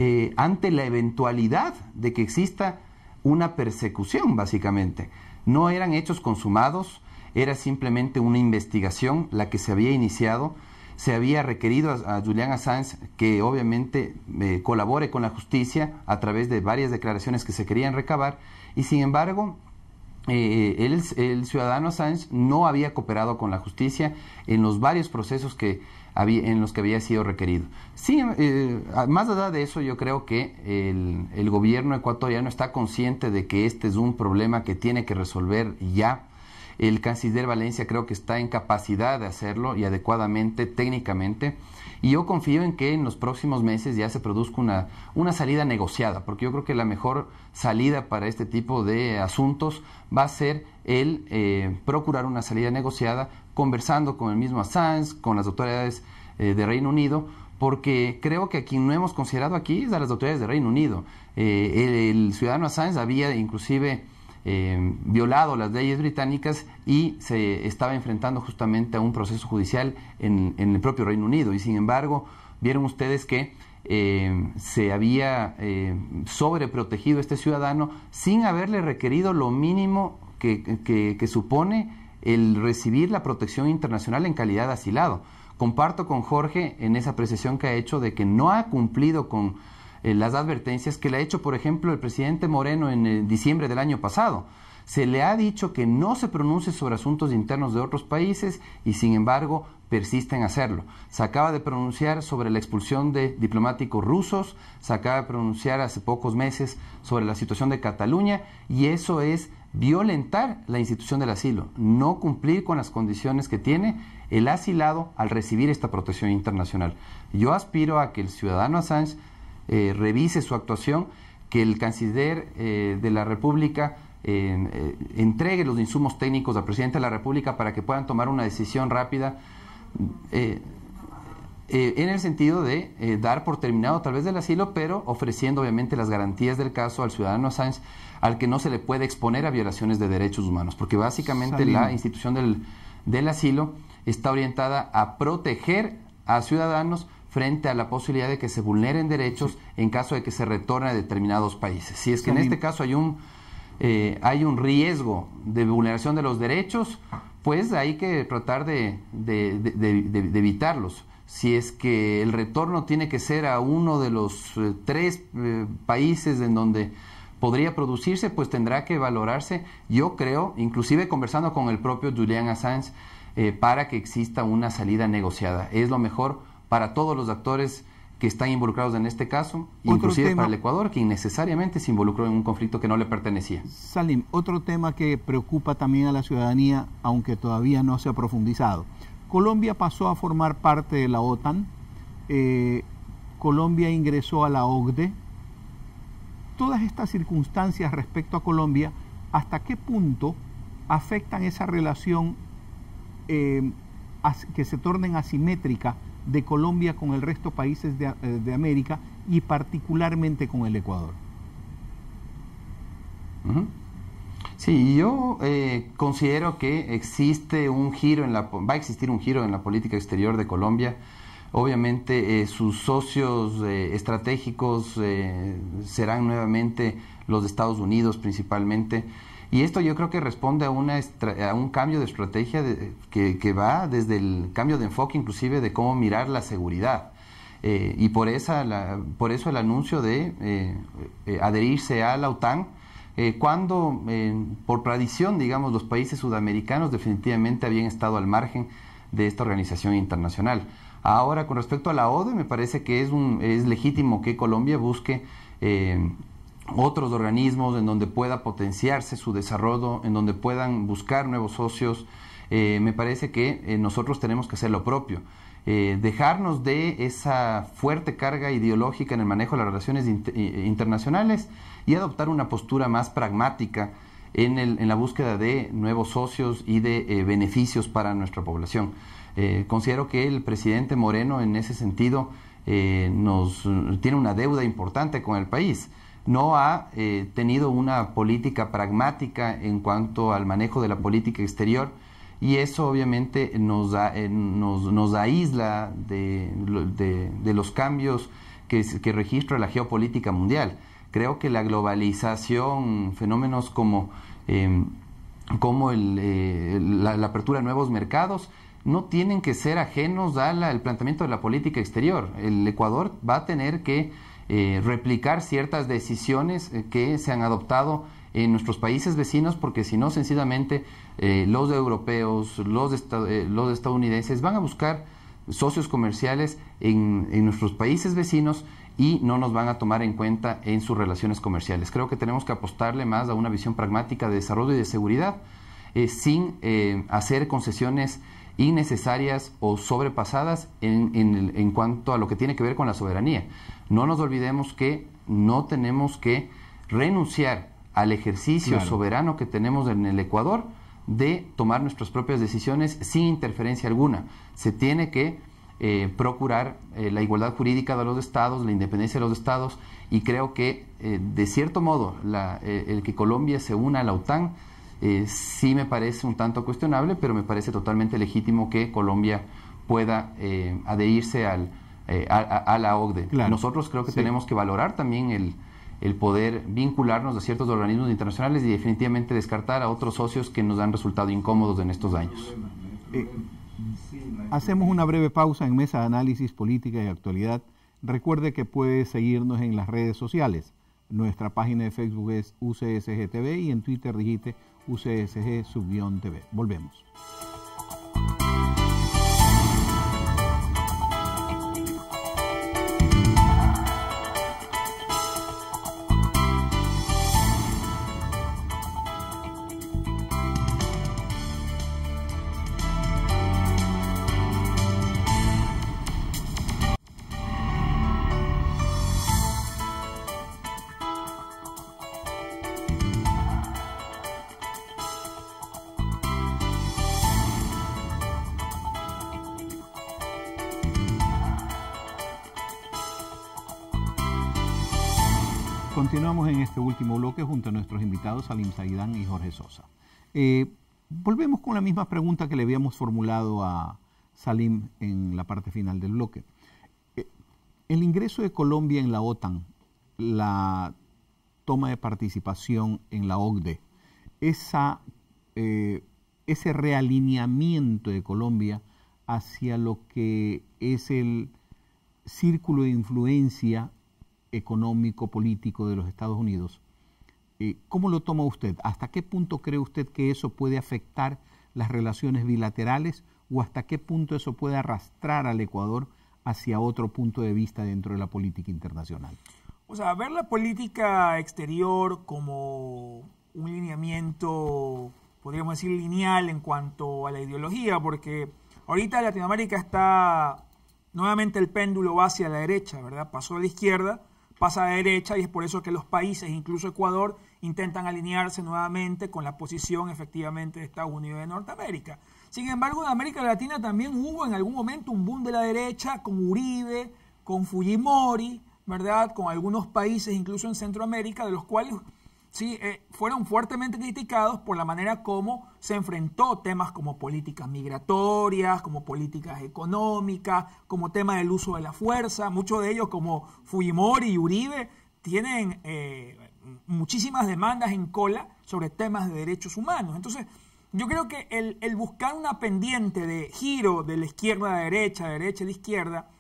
Eh, ante la eventualidad de que exista una persecución, básicamente. No eran hechos consumados, era simplemente una investigación la que se había iniciado. Se había requerido a, Julián Julian Assange que obviamente eh, colabore con la justicia a través de varias declaraciones que se querían recabar y sin embargo eh, el, el ciudadano Assange no había cooperado con la justicia en los varios procesos que en los que había sido requerido. Sí, eh, más allá de eso, yo creo que el, gobierno ecuatoriano está consciente de que este es un problema que tiene que resolver ya. El canciller Valencia creo que está en capacidad de hacerlo y adecuadamente, técnicamente. Y yo confío en que en los próximos meses ya se produzca una, una salida negociada, porque yo creo que la mejor salida para este tipo de asuntos va a ser el eh, procurar una salida negociada conversando con el mismo Assange, con las autoridades eh, de Reino Unido, porque creo que a quien no hemos considerado aquí es a las autoridades de Reino Unido. Eh, el, ciudadano Assange había inclusive eh, violado las leyes británicas y se estaba enfrentando justamente a un proceso judicial en, el propio Reino Unido. Y sin embargo, vieron ustedes que se había sobreprotegido a este ciudadano sin haberle requerido lo mínimo que, que supone el recibir la protección internacional en calidad de asilado. Comparto con Jorge en esa apreciación que ha hecho de que no ha cumplido con eh, las advertencias que le ha hecho, por ejemplo, el presidente Moreno en eh, diciembre del año pasado. Se le ha dicho que no se pronuncie sobre asuntos internos de otros países y, sin embargo, persiste en hacerlo. Se acaba de pronunciar sobre la expulsión de diplomáticos rusos, se acaba de pronunciar hace pocos meses sobre la situación de Cataluña y eso es violentar la institución del asilo, no cumplir con las condiciones que tiene el asilado al recibir esta protección internacional. Yo aspiro a que el ciudadano Assange eh, revise su actuación, que el canciller eh, de la República eh, entregue los insumos técnicos al presidente de la República para que puedan tomar una decisión rápida. en el sentido de dar por terminado tal vez del asilo, pero ofreciendo obviamente las garantías del caso al ciudadano Assange al que no se le puede exponer a violaciones de derechos humanos, porque básicamente la institución del, del asilo está orientada a proteger a ciudadanos frente a la posibilidad de que se vulneren derechos en caso de que se retorne a determinados países. Si es que en este caso hay un, eh, hay un riesgo de vulneración de los derechos, pues hay que tratar de, evitarlos. Si es que el retorno tiene que ser a uno de los eh, tres eh, países en donde podría producirse, pues tendrá que valorarse, yo creo, inclusive conversando con el propio Julian Assange, eh, para que exista una salida negociada. Es lo mejor para todos los actores que están involucrados en este caso, inclusive para el Ecuador, que innecesariamente se involucró en un conflicto que no le pertenecía. Salim, otro tema que preocupa también a la ciudadanía, aunque todavía no se ha profundizado. Colombia pasó a formar parte de la OTAN, eh, Colombia ingresó a la OCDE, todas estas circunstancias respecto a Colombia, ¿hasta qué punto afectan esa relación eh, que se tornen asimétrica de Colombia con el resto de países de, eh, América y particularmente con el Ecuador? Sí, yo eh, considero que existe un giro en la, va a existir un giro en la política exterior de Colombia Obviamente eh, sus socios eh, estratégicos eh, serán nuevamente los Estados Unidos principalmente. Y esto yo creo que responde a, una a un cambio de estrategia que, que, va desde el cambio de enfoque inclusive de cómo mirar la seguridad. y por, esa, por eso el anuncio de adherirse a la OTAN, cuando por tradición, digamos, los países sudamericanos definitivamente habían estado al margen de esta organización internacional. Ahora, con respecto a la ODE, me parece que es, legítimo que Colombia busque eh, otros organismos en donde pueda potenciarse su desarrollo, en donde puedan buscar nuevos socios. Eh, me parece que eh, nosotros tenemos que hacer lo propio. dejarnos de esa fuerte carga ideológica en el manejo de las relaciones internacionales y adoptar una postura más pragmática en la búsqueda de nuevos socios y de beneficios para nuestra población. Eh, considero que el presidente Moreno en ese sentido eh, nos, tiene una deuda importante con el país. No ha eh, tenido una política pragmática en cuanto al manejo de la política exterior y eso obviamente nos, nos, nos aísla de, los cambios que, registra la geopolítica mundial. Creo que la globalización, fenómenos como em, como la, apertura de nuevos mercados no tienen que ser ajenos al planteamiento de la política exterior. El Ecuador va a tener que eh, replicar ciertas decisiones eh, que se han adoptado en nuestros países vecinos, porque si no, sencillamente eh, los europeos, los, los estadounidenses van a buscar socios comerciales en, nuestros países vecinos y no nos van a tomar en cuenta en sus relaciones comerciales. Creo que tenemos que apostarle más a una visión pragmática de desarrollo y de seguridad, sin hacer concesiones innecesarias o sobrepasadas en, en, en cuanto a lo que tiene que ver con la soberanía. No nos olvidemos que no tenemos que renunciar al ejercicio soberano que tenemos en el Ecuador de tomar nuestras propias decisiones sin interferencia alguna. Se tiene que eh, procurar eh, la igualdad jurídica de los estados, la independencia de los estados y creo que eh, de cierto modo el que Colombia se una a la OTAN eh, sí me parece un tanto cuestionable, pero me parece totalmente legítimo que Colombia pueda eh, adherirse eh, a, la OCDE. Nosotros creo que tenemos que valorar también el, poder vincularnos a ciertos organismos internacionales y definitivamente descartar a otros socios que nos han resultado incómodos en estos años. hacemos una breve pausa en Mesa de Análisis Política y Actualidad. Recuerde que puede seguirnos en las redes sociales. Nuestra página de Facebook es UCSGTV y en Twitter dijiste UCSG-TV. Volvemos. Salim Saidán y Jorge Sosa. Eh, volvemos con la misma pregunta que le habíamos formulado a Salim en la parte final del bloque. Eh, el ingreso de Colombia en la OTAN, la toma de participación en la OCDE, esa, eh, ese realineamiento de Colombia hacia lo que es el círculo de influencia económico-político de los Estados Unidos eh, ¿Cómo lo toma usted? ¿Hasta qué punto cree usted que eso puede afectar las relaciones bilaterales o hasta qué punto eso puede arrastrar al Ecuador hacia otro punto de vista dentro de la política internacional? O sea, ver la política exterior como un lineamiento, podríamos decir, lineal en cuanto a la ideología, porque ahorita Latinoamérica está, nuevamente el péndulo va hacia la derecha, ¿verdad? Pasó a la izquierda pasa a derecha y es por eso que los países, incluso Ecuador, intentan alinearse nuevamente con la posición efectivamente de Estados Unidos y de Norteamérica. Sin embargo, en América Latina también hubo en algún momento un boom de la derecha con Uribe, con Fujimori, ¿verdad? Con algunos países, incluso en Centroamérica, de los cuales ¿sí? Eh, fueron fuertemente criticados por la manera como se enfrentó temas como políticas migratorias, como políticas económicas, como tema del uso de la fuerza. Muchos de ellos, como Fujimori y Uribe, tienen eh, muchísimas demandas en cola sobre temas de derechos humanos. Entonces, yo creo que el, el buscar una pendiente de giro de la izquierda a la derecha, de derecha a la izquierda,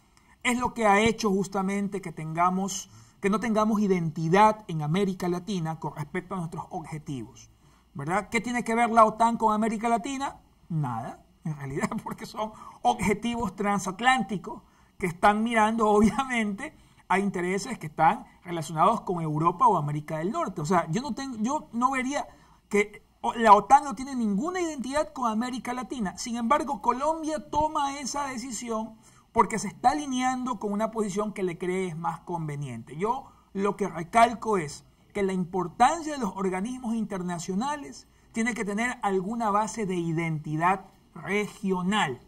es lo que ha hecho justamente que tengamos que no tengamos identidad en América Latina con respecto a nuestros objetivos. ¿Verdad? ¿Qué tiene que ver la OTAN con América Latina? Nada, en realidad, porque son objetivos transatlánticos que están mirando, obviamente, a intereses que están relacionados con Europa o América del Norte. O sea, yo no, tengo, yo no vería que la OTAN no tiene ninguna identidad con América Latina. Sin embargo, Colombia toma esa decisión porque se está alineando con una posición que le cree es más conveniente. Yo lo que recalco es que la importancia de los organismos internacionales tiene que tener alguna base de identidad regional.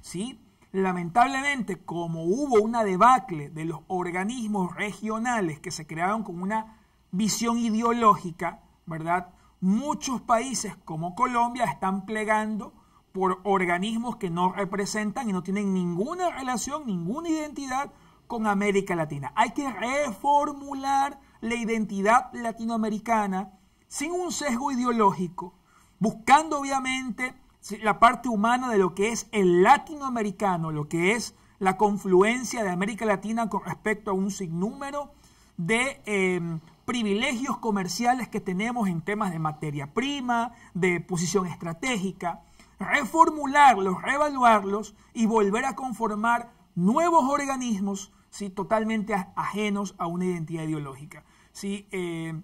¿sí? Lamentablemente, como hubo una debacle de los organismos regionales que se crearon con una visión ideológica, ¿verdad? Muchos países como Colombia están plegando por organismos que no representan y no tienen ninguna relación, ninguna identidad con América Latina. Hay que reformular la identidad latinoamericana sin un sesgo ideológico, buscando obviamente la parte humana de lo que es el latinoamericano, lo que es la confluencia de América Latina con respecto a un sinnúmero de em, privilegios comerciales que tenemos en temas de materia prima, de posición estratégica reformularlos, reevaluarlos y volver a conformar nuevos organismos si totalmente ajenos a una identidad ideológica. Eh,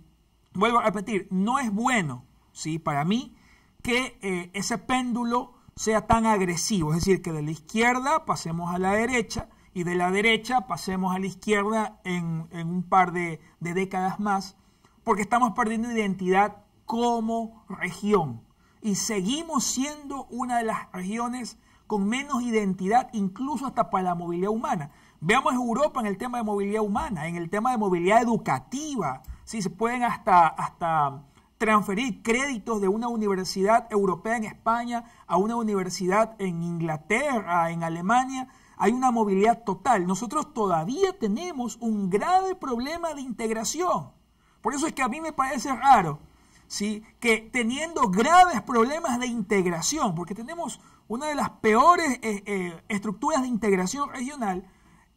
vuelvo a repetir, no es bueno ¿sí? para mí que eh, ese péndulo sea tan agresivo, es decir, que de la izquierda pasemos a la derecha y de la derecha pasemos a la izquierda en, un par de décadas más, porque estamos perdiendo identidad como región y seguimos siendo una de las regiones con menos identidad, incluso hasta para la movilidad humana. Veamos Europa en el tema de movilidad humana, en el tema de movilidad educativa. Si se pueden hasta, hasta transferir créditos de una universidad europea en España a una universidad en Inglaterra, en Alemania. Hay una movilidad total. Nosotros todavía tenemos un grave problema de integración. Por eso es que a mí me parece raro que teniendo graves problemas de integración, porque tenemos una de las peores eh, eh, estructuras de integración regional,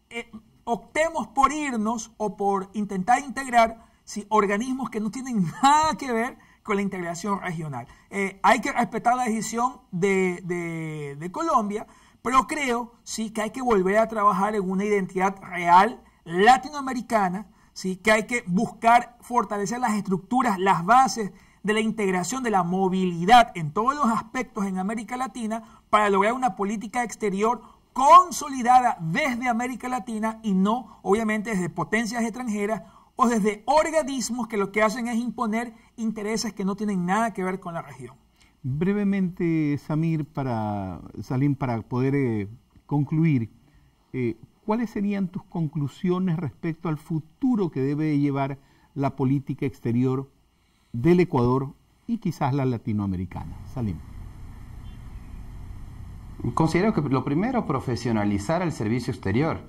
eh, optemos por irnos o por intentar integrar organismos que no tienen nada que ver con la integración regional. hay que respetar la decisión de, de, Colombia, pero creo sí que hay que volver a trabajar en una identidad real latinoamericana, que hay que buscar fortalecer las estructuras, las bases de la integración de la movilidad en todos los aspectos en América Latina para lograr una política exterior consolidada desde América Latina y no, obviamente, desde potencias extranjeras o desde organismos que lo que hacen es imponer intereses que no tienen nada que ver con la región. Brevemente, Samir, para Salim, para poder eh, concluir, eh, ¿cuáles serían tus conclusiones respecto al futuro que debe llevar la política exterior del Ecuador y quizás la latinoamericana? Salim. Considero que lo primero, profesionalizar el servicio exterior.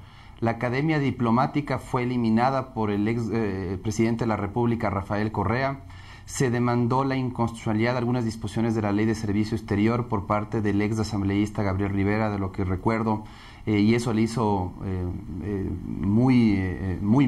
La academia diplomática fue eliminada por el ex eh, presidente de la República, Rafael Correa. Se demandó la inconstitucionalidad de algunas disposiciones de la ley de servicio exterior por parte del ex asambleísta Gabriel Rivera, de lo que recuerdo. Eh, y eso le hizo eh, eh, muy,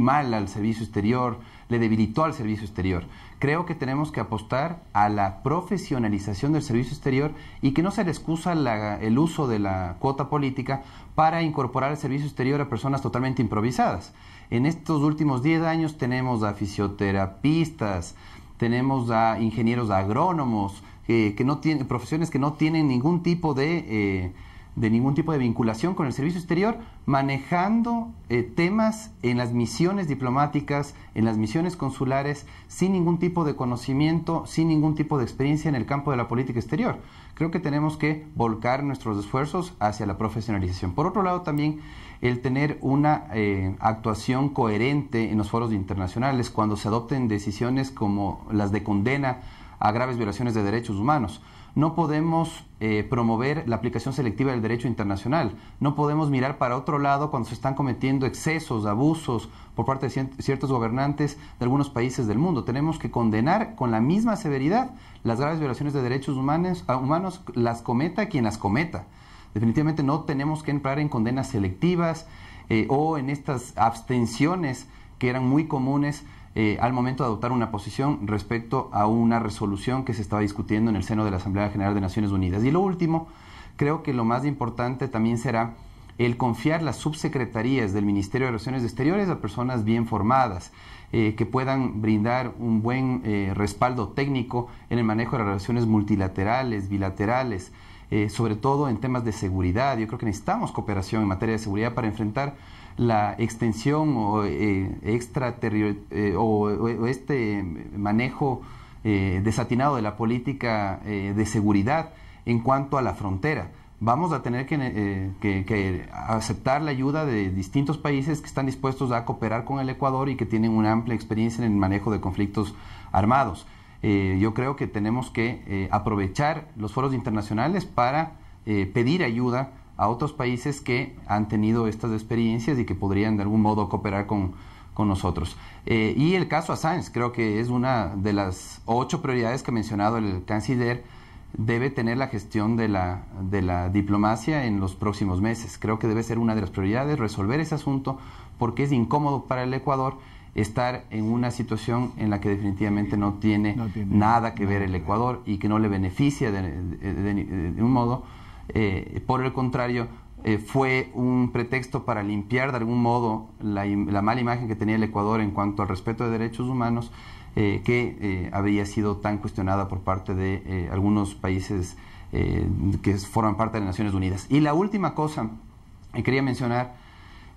mal al servicio exterior, le debilitó al servicio exterior. Creo que tenemos que apostar a la profesionalización del servicio exterior y que no se le excusa el uso de la cuota política para incorporar al servicio exterior a personas totalmente improvisadas. En estos últimos 10 años tenemos a fisioterapistas, tenemos a ingenieros agrónomos, que no tienen, profesiones que no tienen ningún tipo de de ningún tipo de vinculación con el servicio exterior, manejando eh, temas en las misiones diplomáticas, en las misiones consulares, sin ningún tipo de conocimiento, sin ningún tipo de experiencia en el campo de la política exterior. Creo que tenemos que volcar nuestros esfuerzos hacia la profesionalización. Por otro lado, también el tener una eh, actuación coherente en los foros internacionales cuando se adopten decisiones como las de condena a graves violaciones de derechos humanos. No podemos eh, promover la aplicación selectiva del derecho internacional. No podemos mirar para otro lado cuando se están cometiendo excesos, abusos por parte de ciertos gobernantes de algunos países del mundo. Tenemos que condenar con la misma severidad las graves violaciones de derechos humanos, ah, humanos las cometa quien las cometa. Definitivamente no tenemos que entrar en condenas selectivas eh, o en estas abstenciones que eran muy comunes eh, al momento de adoptar una posición respecto a una resolución que se estaba discutiendo en el seno de la Asamblea General de Naciones Unidas. Y lo último, creo que lo más importante también será el confiar las subsecretarías del Ministerio de Relaciones Exteriores a personas bien formadas, eh, que puedan brindar un buen eh, respaldo técnico en el manejo de las relaciones multilaterales, bilaterales, sobre todo en temas de seguridad. Yo creo que necesitamos cooperación en materia de seguridad para enfrentar la extensión eh, eh, o, o, este manejo eh, desatinado de la política de seguridad en cuanto a la frontera. Vamos a tener que, aceptar la ayuda de distintos países que están dispuestos a cooperar con el Ecuador y que tienen una amplia experiencia en el manejo de conflictos armados. yo creo que tenemos que aprovechar los foros internacionales para pedir ayuda a otros países que han tenido estas experiencias y que podrían de algún modo cooperar con, nosotros. Eh, y el caso Assange, creo que es una de las ocho prioridades que ha mencionado el canciller, debe tener la gestión de la, de la diplomacia en los próximos meses. Creo que debe ser una de las prioridades resolver ese asunto porque es incómodo para el Ecuador estar en una situación en la que definitivamente no tiene, nada que ver el Ecuador y que no le beneficia de, de un modo eh, por el contrario, eh, fue un pretexto para limpiar de algún modo la, mala imagen que tenía el Ecuador en cuanto al respeto de derechos humanos, eh, que había sido tan cuestionada por parte de algunos países que forman parte de las Naciones Unidas. Y la última cosa que quería mencionar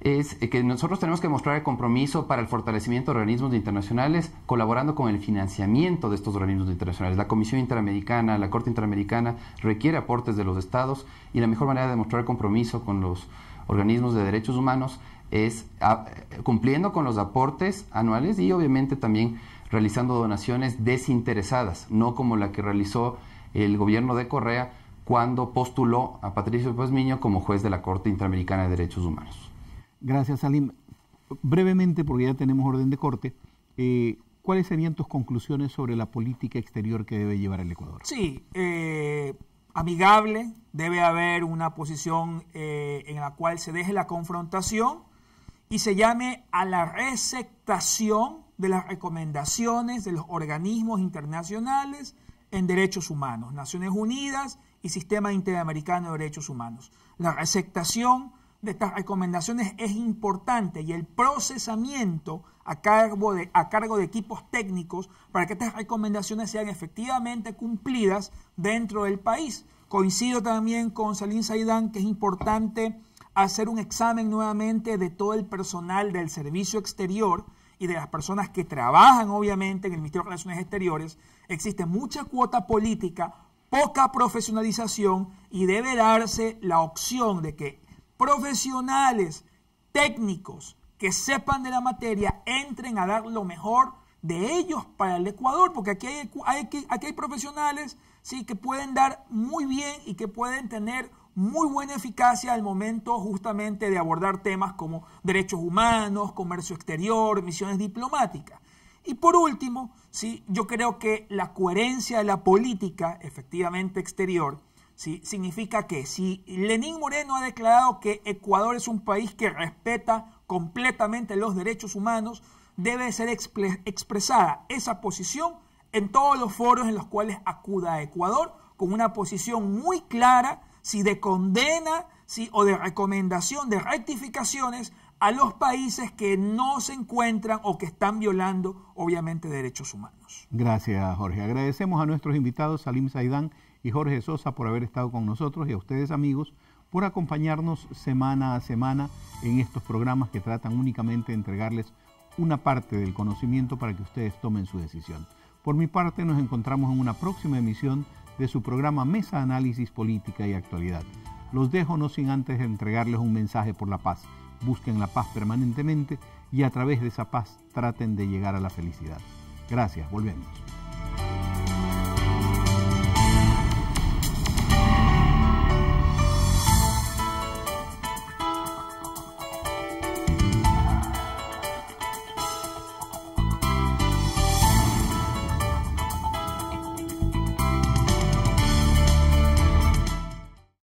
es que nosotros tenemos que mostrar el compromiso para el fortalecimiento de organismos internacionales colaborando con el financiamiento de estos organismos internacionales. La Comisión Interamericana, la Corte Interamericana requiere aportes de los estados y la mejor manera de mostrar compromiso con los organismos de derechos humanos es ah, cumpliendo con los aportes anuales y obviamente también realizando donaciones desinteresadas, no como la que realizó el gobierno de Correa cuando postuló a Patricio Pazmiño como juez de la Corte Interamericana de Derechos Humanos. Gracias, Salim. Brevemente, porque ya tenemos orden de corte, eh, ¿cuáles serían tus conclusiones sobre la política exterior que debe llevar el Ecuador? Sí, eh, amigable, debe haber una posición eh, en la cual se deje la confrontación y se llame a la receptación de las recomendaciones de los organismos internacionales en derechos humanos, Naciones Unidas y Sistema Interamericano de Derechos Humanos. La receptación de estas recomendaciones es importante y el procesamiento a cargo, de, a cargo de equipos técnicos para que estas recomendaciones sean efectivamente cumplidas dentro del país. Coincido también con Salim Saidán que es importante hacer un examen nuevamente de todo el personal del servicio exterior y de las personas que trabajan obviamente en el Ministerio de Relaciones Exteriores. Existe mucha cuota política, poca profesionalización y debe darse la opción de que profesionales, técnicos que sepan de la materia, entren a dar lo mejor de ellos para el Ecuador, porque aquí hay, hay profesionales ¿sí? que pueden dar muy bien y que pueden tener muy buena eficacia al momento justamente de abordar temas como derechos humanos, comercio exterior, misiones diplomáticas. Y por último, ¿sí? yo creo que la coherencia de la política efectivamente exterior significa que si Lenín Moreno ha declarado que Ecuador es un país que respeta completamente los derechos humanos, debe ser expresada esa posición en todos los foros en los cuales acuda a Ecuador, con una posición muy clara, si de condena o de recomendación de rectificaciones a los países que no se encuentran o que están violando, obviamente, derechos humanos. Gracias, Jorge. Agradecemos a nuestros invitados, Salim Saidán y Jorge Sosa por haber estado con nosotros y a ustedes amigos por acompañarnos semana a semana en estos programas que tratan únicamente de entregarles una parte del conocimiento para que ustedes tomen su decisión. Por mi parte nos encontramos en una próxima emisión de su programa Mesa Análisis Política y Actualidad. Los dejo no sin antes entregarles un mensaje por la paz. Busquen la paz permanentemente y a través de esa paz traten de llegar a la felicidad. Gracias, volvemos.